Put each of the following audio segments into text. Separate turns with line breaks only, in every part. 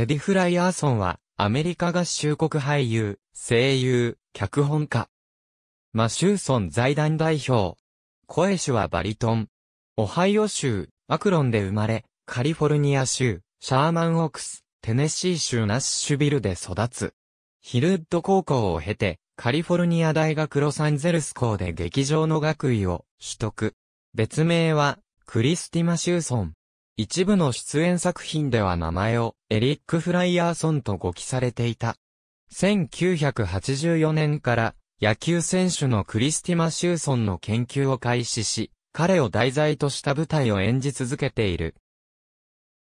エディ・フライアーソンは、アメリカ合衆国俳優、声優、脚本家。マシューソン財団代表。声手はバリトン。オハイオ州、アクロンで生まれ、カリフォルニア州、シャーマンオックス、テネシー州ナッシュビルで育つ。ヒルッド高校を経て、カリフォルニア大学ロサンゼルス校で劇場の学位を取得。別名は、クリスティ・マシューソン。一部の出演作品では名前をエリック・フライヤーソンと語記されていた。1984年から野球選手のクリスティ・マシューソンの研究を開始し、彼を題材とした舞台を演じ続けている。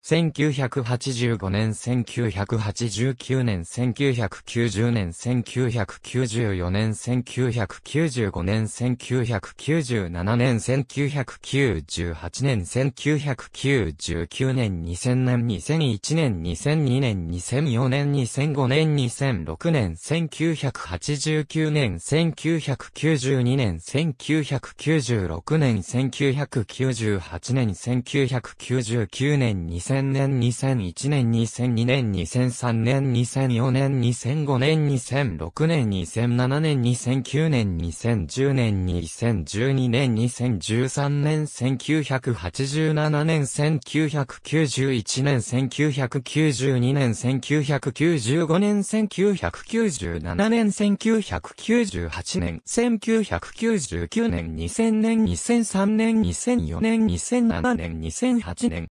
1985年、1989年、1990年、1994年、1995年、1997年、1998年、1999年、2000年、2001年、2002年、2004年、2005年、2006年、1989年、1992年、1996年、1998年、1999年、2000 2000年、2001年、2002年、2003年、2004年、2005年、2006年、2007年、2009年、2010年、2012年、2013年、1987年、1991年、1992年、1995年、1997年、1998年、1999年、2000年、2003年、2004年、2007年、2008年、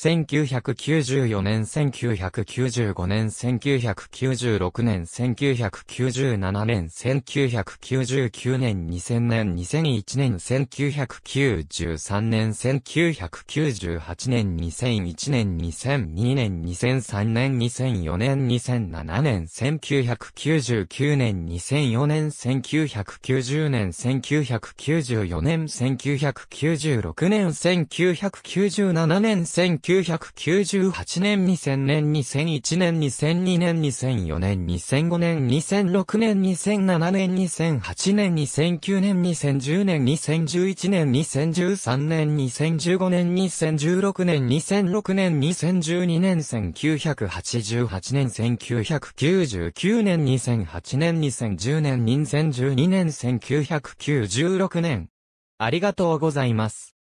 1994年、1995年、1996年、1997年、1999年、2000年、2001年、1993年、1998年、2001年、2002年、2003年、2004年、2007年、1999年、2004年、1990年、1994年、1996年、1997年、1 9 9 1998年2000年2001年2002年2004年2005年2006年2007年2008年2009年2010年2011年2013年2015年2016年2006年2012年1988年1999年2008年2010年2012年1996年ありがとうございます。